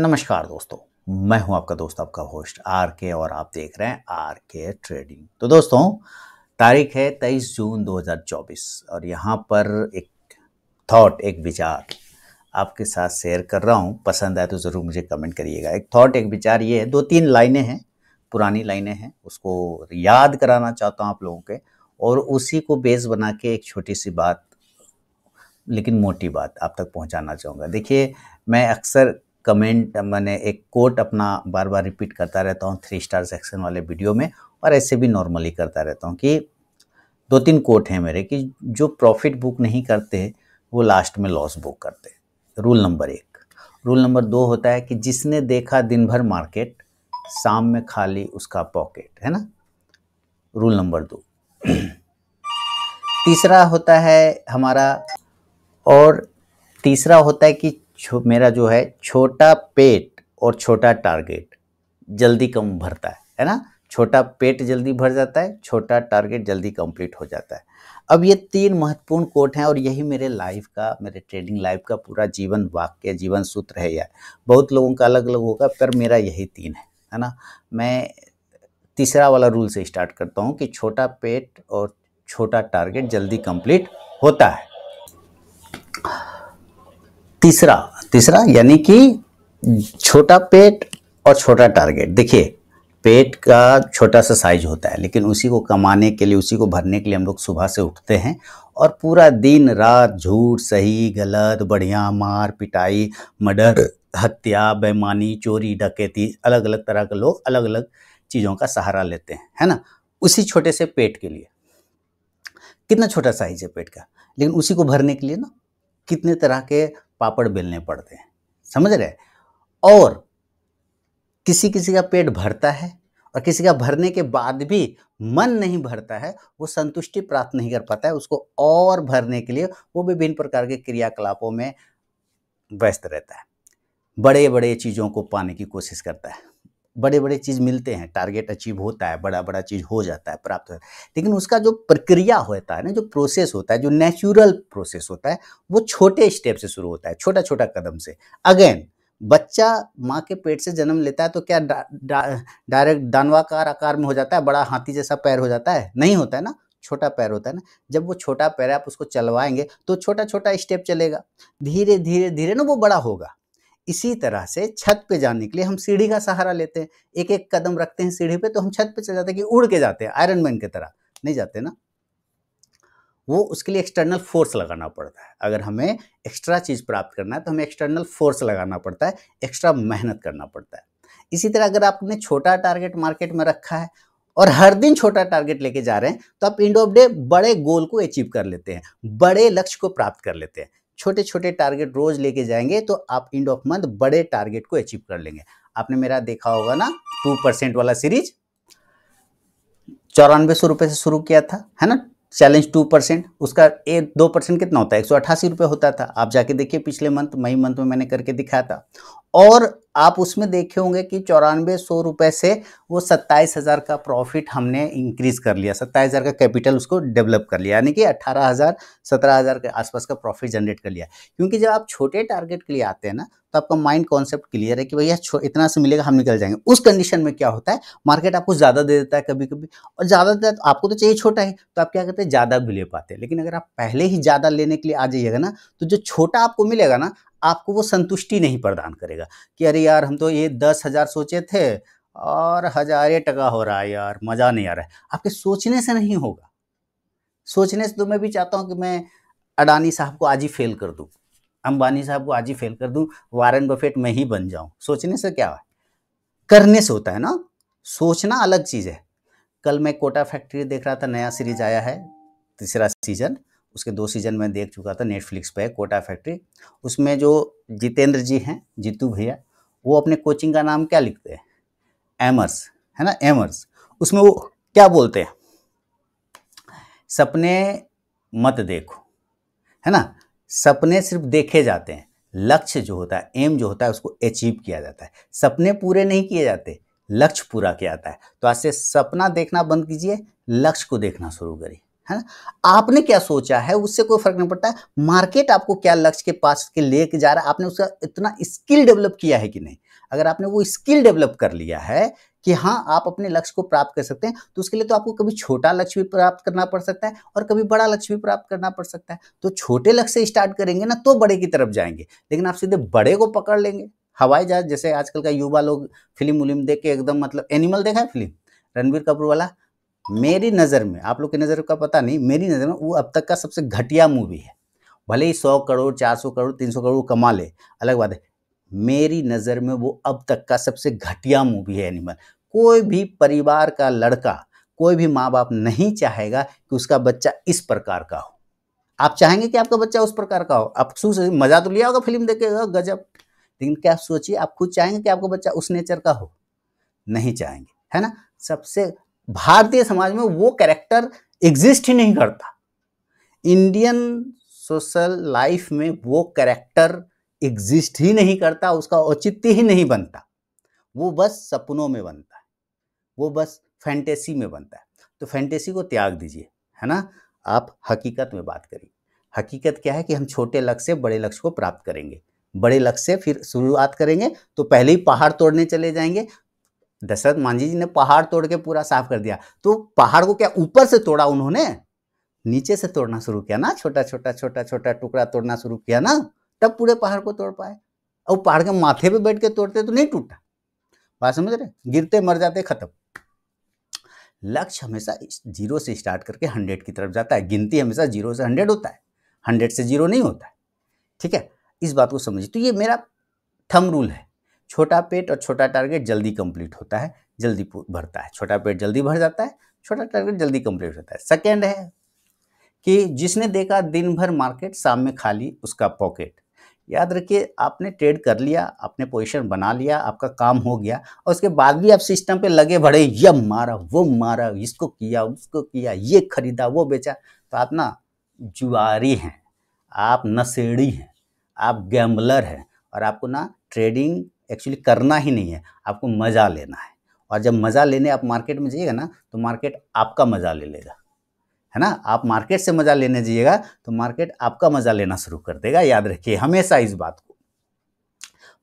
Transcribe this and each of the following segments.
नमस्कार दोस्तों मैं हूं आपका दोस्त आपका होस्ट आर के और आप देख रहे हैं आर के ट्रेडिंग तो दोस्तों तारीख है 23 जून 2024 और यहां पर एक थॉट एक विचार आपके साथ शेयर कर रहा हूं पसंद आए तो ज़रूर मुझे कमेंट करिएगा एक थॉट एक विचार ये है दो तीन लाइनें हैं पुरानी लाइनें हैं उसको याद कराना चाहता हूँ आप लोगों के और उसी को बेस बना के एक छोटी सी बात लेकिन मोटी बात आप तक पहुंचाना चाहूँगा देखिए मैं अक्सर कमेंट मैंने एक कोट अपना बार बार रिपीट करता रहता हूँ थ्री स्टार सेक्शन वाले वीडियो में और ऐसे भी नॉर्मली करता रहता हूँ कि दो तीन कोट हैं मेरे कि जो प्रॉफिट बुक नहीं करते वो लास्ट में लॉस बुक करते रूल नंबर एक रूल नंबर दो होता है कि जिसने देखा दिन भर मार्केट शाम में खाली उसका पॉकेट है ना रूल नंबर दो तीसरा होता है हमारा और तीसरा होता है कि छो मेरा जो है छोटा पेट और छोटा टारगेट जल्दी कम भरता है है ना छोटा पेट जल्दी भर जाता है छोटा टारगेट जल्दी कंप्लीट हो जाता है अब ये तीन महत्वपूर्ण कोट हैं और यही मेरे लाइफ का मेरे ट्रेडिंग लाइफ का पूरा जीवन वाक्य जीवन सूत्र है यार बहुत लोगों का अलग अलग होगा पर मेरा यही तीन है है ना मैं तीसरा वाला रूल से स्टार्ट करता हूँ कि छोटा पेट और छोटा टारगेट जल्दी कंप्लीट होता है तीसरा तीसरा यानी कि छोटा पेट और छोटा टारगेट देखिए पेट का छोटा सा साइज होता है लेकिन उसी को कमाने के लिए उसी को भरने के लिए हम लोग सुबह से उठते हैं और पूरा दिन रात झूठ सही गलत बढ़िया मार पिटाई मर्डर हत्या बेमानी चोरी डकैती अलग अलग तरह के लोग अलग अलग चीज़ों का सहारा लेते हैं है ना उसी छोटे से पेट के लिए कितना छोटा साइज है पेट का लेकिन उसी को भरने के लिए ना कितने तरह के पापड़ बेलने पड़ते हैं समझ रहे और किसी किसी का पेट भरता है और किसी का भरने के बाद भी मन नहीं भरता है वो संतुष्टि प्राप्त नहीं कर पाता है उसको और भरने के लिए वो विभिन्न प्रकार के क्रियाकलापों में व्यस्त रहता है बड़े बड़े चीज़ों को पाने की कोशिश करता है बड़े बड़े चीज़ मिलते हैं टारगेट अचीव होता है बड़ा बड़ा चीज़ हो जाता है प्राप्त होता है लेकिन उसका जो प्रक्रिया होता है ना जो प्रोसेस होता है जो नेचुरल प्रोसेस होता है वो छोटे स्टेप से शुरू होता है छोटा छोटा कदम से अगेन बच्चा माँ के पेट से जन्म लेता है तो क्या डायरेक्ट दा, दा, दानवाकार आकार में हो जाता है बड़ा हाथी जैसा पैर हो जाता है नहीं होता है ना छोटा पैर होता है ना जब वो छोटा पैर आप उसको चलवाएंगे तो छोटा छोटा स्टेप चलेगा धीरे धीरे धीरे ना वो बड़ा होगा इसी तरह से छत पे जाने के लिए हम सीढ़ी का सहारा लेते हैं एक एक कदम रखते हैं सीढ़ी पे तो हम छत पे चले जाते हैं कि उड़ के जाते हैं आयरन मैन की तरह नहीं जाते ना वो उसके लिए एक्सटर्नल फोर्स लगाना पड़ता है अगर हमें एक्स्ट्रा चीज़ प्राप्त करना है तो हमें एक्सटर्नल फोर्स लगाना पड़ता है एक्स्ट्रा मेहनत करना पड़ता है इसी तरह अगर आपने छोटा टारगेट मार्केट में रखा है और हर दिन छोटा टारगेट लेके जा रहे हैं तो आप एंड ऑफ डे बड़े गोल को अचीव कर लेते हैं बड़े लक्ष्य को प्राप्त कर लेते हैं छोटे छोटे टारगेट रोज लेके जाएंगे तो आप इंड ऑफ मंथ बड़े टारगेट को अचीव कर लेंगे आपने मेरा देखा होगा ना टू परसेंट वाला सीरीज चौरानवे सौ रुपये से शुरू किया था है ना चैलेंज टू परसेंट उसका ए दो परसेंट कितना होता है एक सौ अट्ठासी रुपये होता था आप जाके देखिए पिछले मंथ मई मंथ में मैंने करके दिखाया था और आप उसमें देखे होंगे कि चौरानवे सौ रुपये से वो सत्ताईस हज़ार का प्रॉफिट हमने इंक्रीज़ कर लिया सत्ताईस हज़ार का कैपिटल उसको डेवलप कर लिया यानी कि अट्ठारह हज़ार सत्रह हज़ार के आसपास का प्रॉफिट जनरेट कर लिया क्योंकि जब आप छोटे टारगेट के लिए आते हैं ना तो आपका माइंड कॉन्सेप्ट क्लियर है कि भैया इतना से मिलेगा हम निकल जाएंगे उस कंडीशन में क्या होता है मार्केट आपको ज़्यादा दे देता है कभी कभी और ज़्यादा देता है तो आपको तो चाहिए छोटा ही तो आप क्या करते हैं ज़्यादा भी ले पाते हैं लेकिन अगर आप पहले ही ज़्यादा लेने के लिए आ जाइएगा ना तो जो छोटा आपको मिलेगा ना आपको वो संतुष्टि नहीं प्रदान करेगा कि अरे यार हम तो ये दस हज़ार सोचे थे और हज़ारे टका हो रहा है यार मज़ा नहीं आ रहा है आपके सोचने से नहीं होगा सोचने से तो मैं भी चाहता हूँ कि मैं अडानी साहब को आज ही फेल कर दूँ अंबानी साहब को आज ही फेल कर दूँ वारन बफेट मैं ही बन जाऊँ सोचने से क्या है करने से होता है ना सोचना अलग चीज़ है कल मैं कोटा फैक्ट्री देख रहा था नया सीरीज आया है तीसरा सीजन उसके दो सीजन में देख चुका था नेटफ्लिक्स पे कोटा फैक्ट्री उसमें जो जितेंद्र जी हैं जीतू भैया वो अपने कोचिंग का नाम क्या लिखते हैं एमर्स है ना एमर्स उसमें वो क्या बोलते हैं सपने मत देखो है ना सपने सिर्फ देखे जाते हैं लक्ष्य जो होता है एम जो होता है उसको अचीव किया जाता है सपने पूरे नहीं किए जाते लक्ष्य पूरा किया जाता है तो आज से सपना देखना बंद कीजिए लक्ष्य को देखना शुरू करिए है ना आपने क्या सोचा है उससे कोई फर्क नहीं पड़ता है मार्केट आपको क्या लक्ष्य के पास के लेके जा रहा है आपने उसका इतना स्किल डेवलप किया है कि नहीं अगर आपने वो स्किल डेवलप कर लिया है कि हाँ आप अपने लक्ष्य को प्राप्त कर सकते हैं तो उसके लिए तो आपको कभी छोटा लक्ष्य भी प्राप्त करना पड़ सकता है और कभी बड़ा लक्ष्य भी प्राप्त करना पड़ सकता है तो छोटे लक्ष्य से स्टार्ट करेंगे ना तो बड़े की तरफ जाएंगे लेकिन आप सीधे बड़े को पकड़ लेंगे हवाई जहाज जैसे आजकल का युवा लोग फिल्म उलिम देख के एकदम मतलब एनिमल देखा है फिल्म रणबीर कपूर वाला मेरी नज़र में आप लोग की नज़र का पता नहीं मेरी नज़र में वो अब तक का सबसे घटिया मूवी है भले ही सौ करोड़ चार सौ करोड़ तीन सौ करोड़ कमा ले अलग बात है मेरी नज़र में वो अब तक का सबसे घटिया मूवी है एनिमल कोई भी परिवार का लड़का कोई भी माँ बाप नहीं चाहेगा कि उसका बच्चा इस प्रकार का हो आप चाहेंगे कि आपका बच्चा उस प्रकार का हो आप सोच मज़ा तो लिया होगा फिल्म देखेगा गजब लेकिन क्या सोचिए आप खुद चाहेंगे कि आपका बच्चा उस नेचर का हो नहीं चाहेंगे है ना सबसे भारतीय समाज में वो कैरेक्टर एग्जिस्ट ही नहीं करता इंडियन सोशल लाइफ में वो कैरेक्टर एग्जिस्ट ही नहीं करता उसका औचित्य ही नहीं बनता वो बस सपनों में बनता है वो बस फैंटेसी में बनता है तो फैंटेसी को त्याग दीजिए है ना आप हकीकत में बात करिए हकीकत क्या है कि हम छोटे लक्ष्य से बड़े लक्ष्य को प्राप्त करेंगे बड़े लक्ष्य से फिर शुरुआत करेंगे तो पहले ही पहाड़ तोड़ने चले जाएंगे दशरथ मांझी जी ने पहाड़ तोड़ के पूरा साफ कर दिया तो पहाड़ को क्या ऊपर से तोड़ा उन्होंने नीचे से तोड़ना शुरू किया ना छोटा छोटा छोटा छोटा टुकड़ा तोड़ना शुरू किया ना तब पूरे पहाड़ को तोड़ पाए और पहाड़ के माथे पे बैठ के तोड़ते तो नहीं टूटा बात समझ रहे गिरते मर जाते खत्म लक्ष्य हमेशा जीरो से स्टार्ट करके हंड्रेड की तरफ जाता है गिनती हमेशा जीरो से हंड्रेड होता है हंड्रेड से जीरो नहीं होता है ठीक है इस बात को समझिए तो ये मेरा थम रूल है छोटा पेट और छोटा टारगेट जल्दी कंप्लीट होता है जल्दी भरता है छोटा पेट जल्दी भर जाता है छोटा टारगेट जल्दी कंप्लीट होता है सेकेंड है कि जिसने देखा दिन भर मार्केट शाम में खाली उसका पॉकेट याद रखिए आपने ट्रेड कर लिया आपने पोजीशन बना लिया आपका काम हो गया और उसके बाद भी आप सिस्टम पे लगे भरे यम मारा वो मारा इसको किया उसको किया ये खरीदा वो बेचा तो आप ना जुआरी हैं आप नशेड़ी हैं आप गैम्बलर हैं और आपको ना ट्रेडिंग एक्चुअली करना ही नहीं है आपको मज़ा लेना है और जब मज़ा लेने आप मार्केट में जाइएगा ना तो मार्केट आपका मज़ा ले लेगा है ना आप मार्केट से मज़ा लेने जाइएगा तो मार्केट आपका मज़ा लेना शुरू कर देगा याद रखिए हमेशा इस बात को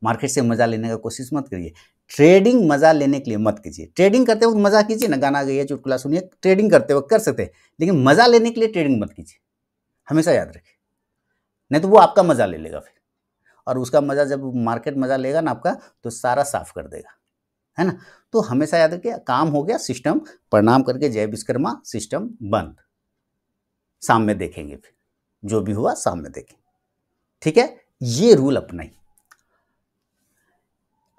मार्केट से मज़ा लेने का कोशिश मत करिए ट्रेडिंग मज़ा लेने के लिए मत कीजिए ट्रेडिंग करते वक्त मज़ा कीजिए ना गाना गई चुटकुला सुनिए ट्रेडिंग करते वक्त कर सकते हैं लेकिन मज़ा लेने के लिए ट्रेडिंग मत कीजिए हमेशा याद रखिए नहीं तो वो आपका मज़ा ले लेगा फिर और उसका मज़ा जब मार्केट मज़ा लेगा ना आपका तो सारा साफ कर देगा है ना तो हमेशा याद रखिए काम हो गया सिस्टम प्रणाम करके जय विश्वकर्मा सिस्टम बंद शाम में देखेंगे फिर जो भी हुआ शाम में देखेंगे ठीक है ये रूल अपनाई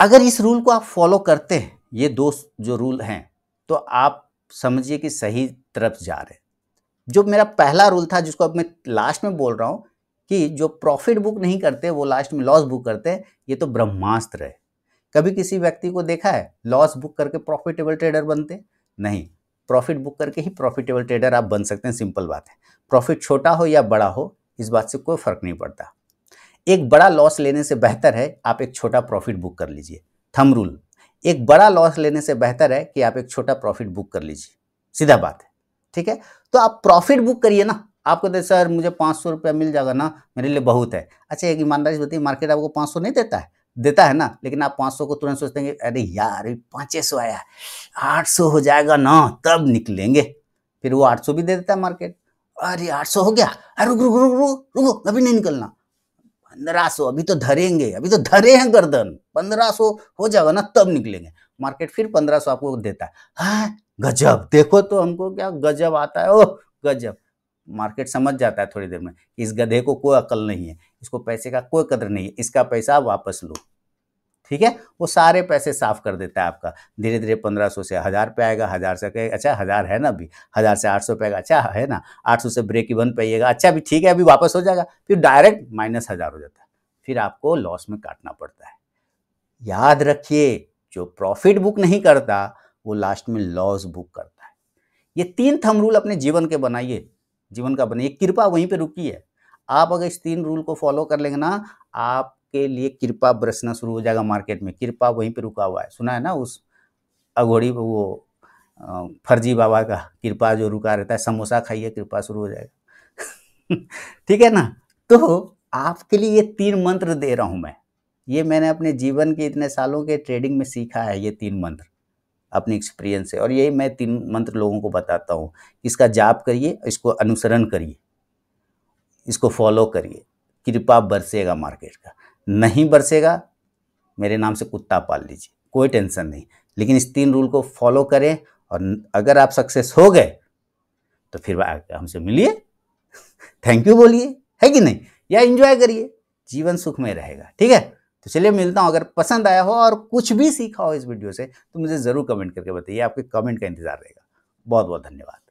अगर इस रूल को आप फॉलो करते हैं ये दो जो रूल हैं तो आप समझिए कि सही तरफ जा रहे जो मेरा पहला रूल था जिसको अब मैं लास्ट में बोल रहा हूँ कि जो प्रॉफिट बुक नहीं करते वो लास्ट में लॉस बुक करते हैं ये तो ब्रह्मास्त्र है कभी किसी व्यक्ति को देखा है लॉस बुक करके प्रॉफिटेबल ट्रेडर बनते नहीं प्रॉफिट बुक करके ही प्रॉफिटेबल ट्रेडर आप बन सकते हैं सिंपल बात है प्रॉफिट छोटा हो या बड़ा हो इस बात से कोई फर्क नहीं पड़ता एक बड़ा लॉस लेने से बेहतर है आप एक छोटा प्रॉफिट बुक कर लीजिए थम रूल एक बड़ा लॉस लेने से बेहतर है कि आप एक छोटा प्रॉफिट बुक कर लीजिए सीधा बात है ठीक है तो आप प्रॉफिट बुक करिए ना आपको कहते सर मुझे पाँच सौ रुपया मिल जाएगा ना मेरे लिए बहुत है अच्छा एक ईमानदारी बताइए मार्केट आपको पाँच सौ नहीं देता है देता है ना लेकिन आप पाँच सौ को तुरंत सोचते हैं अरे यार पाँच सौ आया आठ सौ हो जाएगा ना तब निकलेंगे फिर वो आठ सौ भी दे देता है मार्केट अरे आठ सौ हो गया अरे रुक रुक रुक रुक रुको अभी नहीं निकलना पंद्रह सौ अभी तो धरेंगे अभी तो धरे हैं गर्दन पंद्रह सौ हो जाएगा ना तब निकलेंगे मार्केट फिर पंद्रह सौ आपको देता है हाँ, गजब देखो तो हमको क्या गजब आता है ओह गजब मार्केट समझ जाता है थोड़ी देर में कि इस गधे को कोई अकल नहीं है इसको पैसे का कोई कदर नहीं है इसका पैसा वापस लो ठीक है वो सारे पैसे साफ कर देता है आपका धीरे धीरे पंद्रह सौ से हज़ार पे आएगा हज़ार से कहेगा अच्छा हज़ार है ना अभी हज़ार से आठ सौ पे आएगा अच्छा है ना आठ सौ से ब्रेक इवन पे आइएगा अच्छा अभी ठीक है अभी वापस हो जाएगा फिर डायरेक्ट माइनस हज़ार हो जाता है फिर आपको लॉस में काटना पड़ता है याद रखिए जो प्रॉफिट बुक नहीं करता वो लास्ट में लॉस बुक करता है ये तीन थम रूल अपने जीवन के बनाइए जीवन का बने कृपा वहीं पे रुकी है आप अगर इस तीन रूल को फॉलो कर लेंगे ना आपके लिए कृपा बरसना शुरू हो जाएगा मार्केट में कृपा वहीं पे रुका हुआ है सुना है ना उस अघोड़ी वो फर्जी बाबा का कृपा जो रुका रहता है समोसा खाइए कृपा शुरू हो जाएगा ठीक है ना तो आपके लिए ये तीन मंत्र दे रहा हूँ मैं ये मैंने अपने जीवन के इतने सालों के ट्रेडिंग में सीखा है ये तीन मंत्र अपने एक्सपीरियंस से और यही मैं तीन मंत्र लोगों को बताता हूँ इसका जाप करिए इसको अनुसरण करिए इसको फॉलो करिए कृपा बरसेगा मार्केट का नहीं बरसेगा मेरे नाम से कुत्ता पाल लीजिए कोई टेंशन नहीं लेकिन इस तीन रूल को फॉलो करें और अगर आप सक्सेस हो गए तो फिर हमसे मिलिए थैंक यू बोलिए है कि नहीं या इंजॉय करिए जीवन सुख में रहेगा ठीक है तो चलिए मिलता हूँ अगर पसंद आया हो और कुछ भी सीखा हो इस वीडियो से तो मुझे ज़रूर कमेंट करके बताइए आपके कमेंट का इंतज़ार रहेगा बहुत बहुत धन्यवाद